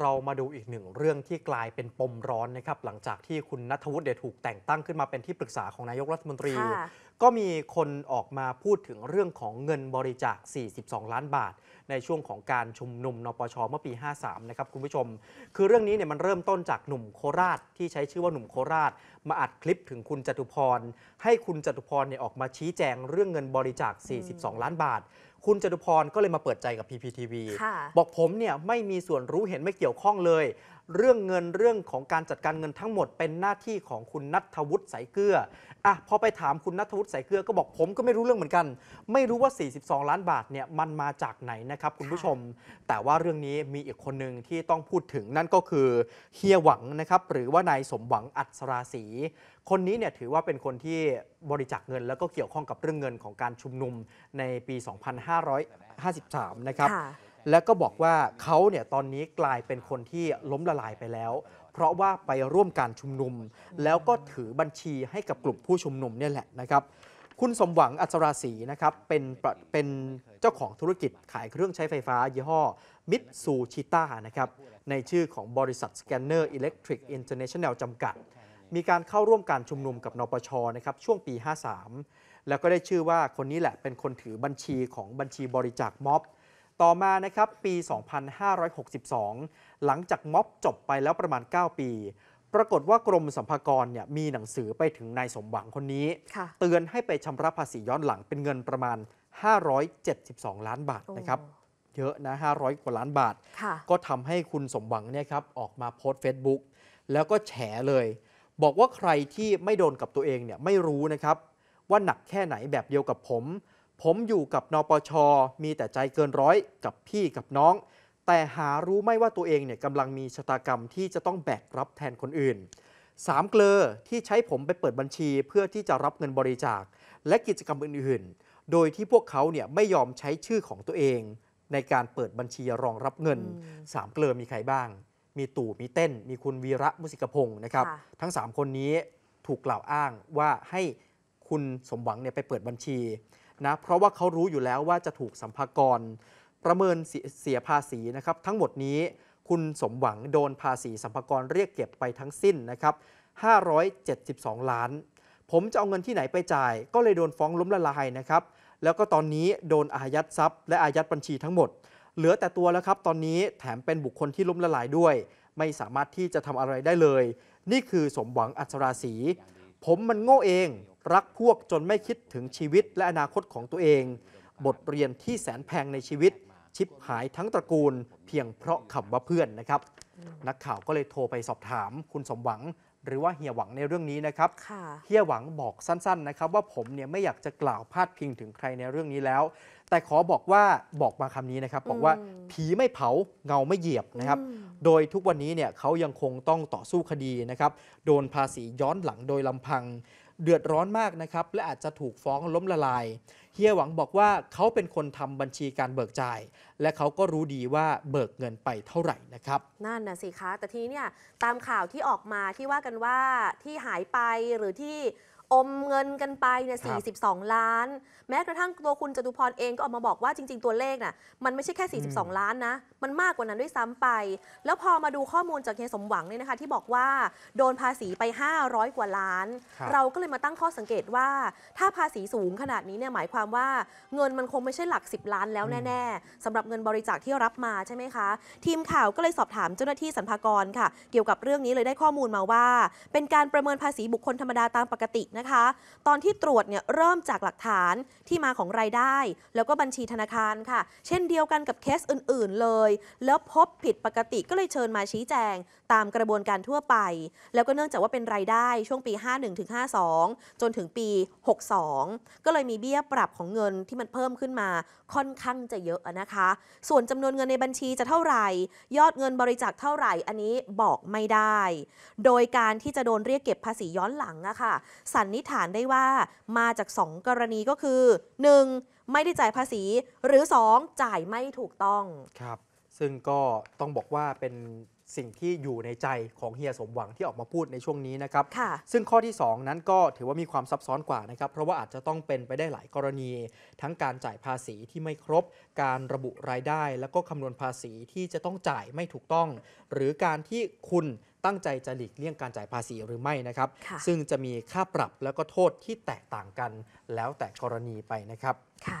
เรามาดูอีกหนึ่งเรื่องที่กลายเป็นปมร้อนนะครับ หลังจากที่คุณนัทวุฒิเดถูกแต่งตั้งขึ้นมาเป็นที่ปรึกษาของนายกรัฐมนตรี ก็มีคนออกมาพูดถึงเรื่องของเงินบริจาค 42 ล้านบาท ในช่วงของการชุมนุมนปชเมื่อปี 53 นะครับคุณผู้ชม คือเรื่องนี้เนี่ยมันเริ่มต้นจากหนุ่มโคราชที่ใช้ชื่อว่าหนุ่มโคราช มาอัดคลิปถึงคุณจตุพรให้คุณจตุพรเนี่ยออกมาชี้แจงเรื่องเงินบริจาค 42 ล้านบาทคุณจตุพรก็เลยมาเปิดใจกับ PPTV บอกผมเนี่ยไม่มีส่วนรู้เห็นไม่เกี่ยวข้องเลยเรื่องเงินเรื่องของการจัดการเงินทั้งหมดเป็นหน้าที่ของคุณนัทวุฒิสายเกลืออ่ะพอไปถามคุณนัทวุฒิสายเกลือก็บอกผมก็ไม่รู้เรื่องเหมือนกัน ไม่รู้ว่า 42 ล้านบาทเนี่ยมันมาจากไหนนะครับคุณผู้ชม แต่ว่าเรื่องนี้มีอีกคนหนึ่งที่ต้องพูดถึงนั่นก็คือ เฮียหวังนะครับ หรือว่านายสมหวังอัศราศีคนนี้เนี่ยถือว่าเป็นคนที่บริจาคเงิน แล้วก็เกี่ยวข้องกับเรื่องเงินของการชุมนุมในปี 2553 นะครับแล้วก็บอกว่าเขาเนี่ยตอนนี้กลายเป็นคนที่ล้มละลายไปแล้ว เพราะว่าไปร่วมการชุมนุม แล้วก็ถือบัญชีให้กับกลุ่มผู้ชุมนุมเนี่ยแหละนะครับ คุณสมหวังอัจราศรีนะครับเป็นเป็นเจ้าของธุรกิจขายเครื่องใช้ไฟฟ้ายี่ห้อมิตซูชิต้านะครับ ในชื่อของบริษัทสแกนเนอร์อิเล็กทริกอินเตอร์เนชั่นแนลจำกัด มีการเข้าร่วมการชุมนุมกับนปชนะครับช่วงปี 53 แล้วก็ได้ชื่อว่าคนนี้แหละเป็นคนถือบัญชีของบัญชีบริจาคม็อบต่อมานะครับ ปี 2562 หลังจากม็อบจบไปแล้วประมาณ 9 ปี ปรากฏว่ากรมสัมภากรเนี่ยมีหนังสือไปถึงนายสมหวังคนนี้ เตือนให้ไปชำระภาษีย้อนหลังเป็นเงินประมาณ 572 ล้านบาทนะครับเยอะนะ 500 กว่าล้านบาท ก็ทำให้คุณสมหวังเนี่ยครับออกมาโพสต์ Facebook แล้วก็แฉเลย บอกว่าใครที่ไม่โดนกับตัวเองเนี่ยไม่รู้นะครับว่าหนักแค่ไหนแบบเดียวกับผมผมอยู่กับนปช มีแต่ใจเกินร้อยกับพี่กับน้อง แต่หารู้ไม่ว่าตัวเองเนี่ยกำลังมีชะตากรรมที่จะต้องแบกรับแทนคนอื่นสามเกลอที่ใช้ผมไปเปิดบัญชีเพื่อที่จะรับเงินบริจาคและกิจกรรมอื่น ๆ โดยที่พวกเขาเนี่ยไม่ยอมใช้ชื่อของตัวเอง ในการเปิดบัญชีรองรับเงินสามเกลอมีใครบ้าง มีตู่ มีเต้น มีคุณวีระมุสิกพงศ์นะครับ ทั้ง 3 คนนี้ถูกกล่าวอ้างว่าให้คุณสมหวังเนี่ยไปเปิดบัญชีนะเพราะว่าเขารู้อยู่แล้วว่าจะถูกสัมภากรประเมินเสียภาษีนะครับทั้งหมดนี้คุณสมหวังโดนภาษีสัมภากรเรียกเก็บไปทั้งสิ้นนะครับ572 ล้าน ผมจะเอาเงินที่ไหนไปจ่ายก็เลยโดนฟ้องล้มละลายนะครับแล้วก็ตอนนี้โดนอายัดทรัพย์ และอายัดบัญชีทั้งหมด เหลือแต่ตัวแล้วครับตอนนี้แถมเป็นบุคคลที่ล้มละลายด้วย ไม่สามารถที่จะทำอะไรได้เลย นี่คือสมหวังอัศราศีผมมันโง่เอง รักพวกจนไม่คิดถึงชีวิตและอนาคตของตัวเอง บทเรียนที่แสนแพงในชีวิต ชิบหายทั้งตระกูลเพียงเพราะคำว่าเพื่อนนะครับ นักข่าวก็เลยโทรไปสอบถาม คุณสมหวังหรือว่าเฮียหวังในเรื่องนี้นะครับเฮียหวังบอกสั้นๆ นะครับ ว่าผมเนี่ยไม่อยากจะกล่าวพาดพิงถึงใครในเรื่องนี้แล้ว แต่ขอบอกว่าบอกมาคำนี้นะครับ บอกว่าผีไม่เผาเงาไม่เหยียบนะครับโดยทุกวันนี้เนี่ยเขายังคงต้องต่อสู้คดีนะครับ โดนภาษีย้อนหลังโดยลำพัง เดือดร้อนมากนะครับ และอาจจะถูกฟ้องล้มละลายเฮียหวังบอกว่าเขาเป็นคนทำบัญชีการเบิกจ่าย และเขาก็รู้ดีว่าเบิกเงินไปเท่าไหร่นะครับ นั่นนะสิคะ แต่ทีนี้เนี่ยตามข่าวที่ออกมาที่ว่ากันว่าที่หายไปหรือที่อมเงินกันไปเนี่ย42 ล้าน แม้กระทั่งตัวคุณจตุพรเองก็ออกมาบอกว่าจริงๆ ตัวเลขน่ะ มันไม่ใช่แค่ 42 ล้านนะ มันมากกว่านั้นด้วยซ้ำไป แล้วพอมาดูข้อมูลจากเฮสมหวังเนี่ยนะคะที่บอกว่าโดนภาษีไป 500 กว่าล้าน เราก็เลยมาตั้งข้อสังเกตว่าถ้าภาษีสูงขนาดนี้เนี่ยหมายความว่า เงินมันคงไม่ใช่หลัก 10 ล้าน แล้วแน่ ๆ สำหรับเงินบริจาคที่รับมาใช่ไหมคะ ทีมข่าวก็เลยสอบถามเจ้าหน้าที่สรรพากรค่ะเกี่ยวกับเรื่องนี้เลยได้ข้อมูลมาว่า เป็นการประเมินภาษีบุคคลธรรมดาตามปกตินะคะตอนที่ตรวจเนี่ยเริ่มจากหลักฐานที่มาของรายได้ แล้วก็บัญชีธนาคารค่ะ เช่นเดียวกันกับเคสอื่นๆเลย แล้วพบผิดปกติก็เลยเชิญมาชี้แจงตามกระบวนการทั่วไป แล้วก็เนื่องจากว่าเป็นรายได้ช่วงปี 51-52 จนถึงปี 62 ก็เลยมีเบี้ยปรับของเงินที่มันเพิ่มขึ้นมาค่อนข้างจะเยอะนะคะส่วนจำนวนเงินในบัญชีจะเท่าไหร่ ยอดเงินบริจาคเท่าไหร่อันนี้บอกไม่ได้ โดยการที่จะโดนเรียกเก็บภาษีย้อนหลังอะค่ะสัรนนิษฐานได้ว่ามาจาก 2 กรณีก็คือ 1. ไม่ได้จ่ายภาษี หรือ 2. จ่ายไม่ถูกต้องครับซึ่งก็ต้องบอกว่าเป็นสิ่งที่อยู่ในใจของเฮียสมหวังที่ออกมาพูดในช่วงนี้นะครับค่ะซึ่งข้อที่ 2 นั้นก็ถือว่ามีความซับซ้อนกว่านะครับ เพราะว่าอาจจะต้องเป็นไปได้หลายกรณี ทั้งการจ่ายภาษีที่ไม่ครบ การระบุรายได้ แล้วก็คำนวณภาษีที่จะต้องจ่ายไม่ถูกต้อง หรือการที่คุณตั้งใจจะหลีกเลี่ยงการจ่ายภาษีหรือไม่นะครับ ซึ่งจะมีค่าปรับแล้วก็โทษที่แตกต่างกัน แล้วแต่กรณีไปนะครับค่ะ